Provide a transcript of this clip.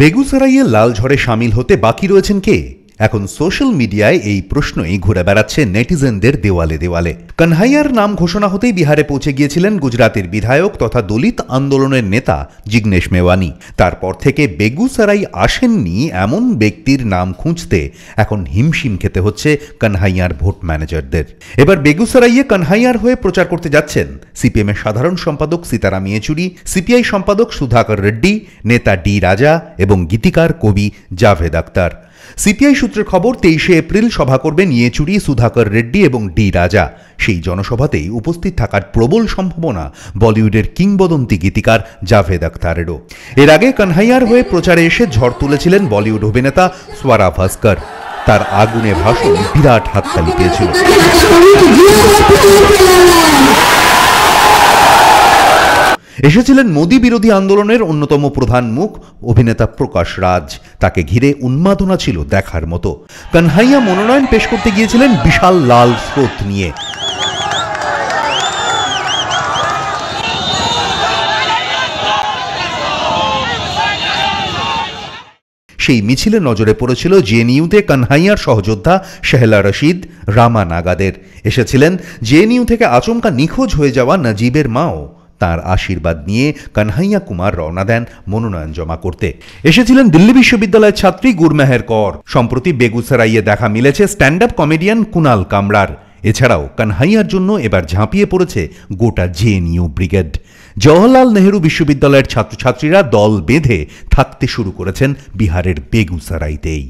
বেগুসরাইয়ে লাল ঝড়ে সামিল হতে বাকি রয়েছেন কে এখন সোশ্যাল মিডিয়ায় এই প্রশ্নই ঘুরে বেড়াচ্ছে নেটিজেনদের দেওয়ালে দেওয়ালে কানহাইয়ার নাম ঘোষণা হতেই বিহারে পৌঁছে গিয়েছিলেন গুজরাতের বিধায়ক তথা দলিত আন্দোলনের নেতা জিগ্নেশ মেওয়ানি তারপর থেকে বেগুসারাই আসেননি এমন ব্যক্তির নাম খুঁজতে এখন হিমশিম খেতে হচ্ছে কানহাইয়ার ভোট ম্যানেজারদের এবার বেগুসারাইয়ে কানহাইয়ার হয়ে প্রচার করতে যাচ্ছেন সিপিএমের সাধারণ সম্পাদক সীতারাম ইয়েচুরি সিপিআই সম্পাদক সুধাকর রেড্ডি নেতা ডি রাজা এবং গীতিকার কবি জাভেদ আক্তার সিপিআই সূত্রে খবর তেইশে এপ্রিল সভা করবেন ইয়েচুরি সুধাকর রেড্ডি এবং ডি রাজা সেই জনসভাতেই উপস্থিত থাকার প্রবল সম্ভাবনা বলিউডের কিংবদন্তি গীতিকার জাভেদ আখতারেরও এর আগে কানহাইয়ার হয়ে প্রচারে এসে ঝড় তুলেছিলেন বলিউড অভিনেতা সোয়ারা ভাস্কর তার আগুনে ভাষণ বিরাট হাততালি পেয়েছিল এসেছিলেন মোদী বিরোধী আন্দোলনের অন্যতম প্রধান মুখ অভিনেতা প্রকাশ রাজ তাকে ঘিরে উন্মাদনা ছিল দেখার মতো কানহাইয়া মনোনয়ন পেশ করতে গিয়েছিলেন বিশাল লাল স্রোত নিয়ে সেই মিছিলে নজরে পড়েছিল জেএনইউতে কানহাইয়ার সহযোদ্ধা শেহলা রশিদ রামা নাগাদের এসেছিলেন জেএনইউ থেকে আচমকা নিখোঁজ হয়ে যাওয়া নাজিবের মাও তার আশীর্বাদ নিয়ে কানহাইয়া কুমার রওনা দেন মনোনয়ন জমা করতে এসেছিলেন দিল্লি বিশ্ববিদ্যালয়ের ছাত্রী গুরমেহের কর সম্প্রতি বেগুসরাইয়ে দেখা মিলেছে স্ট্যান্ড আপ কমেডিয়ান কুনাল কামরার এছাড়াও কানহাইয়ার জন্য এবার ঝাঁপিয়ে পড়েছে গোটা জেএনইউ ব্রিগেড জওহরলাল নেহরু বিশ্ববিদ্যালয়ের ছাত্রছাত্রীরা দল বেঁধে থাকতে শুরু করেছেন বিহারের বেগুসরাইতেই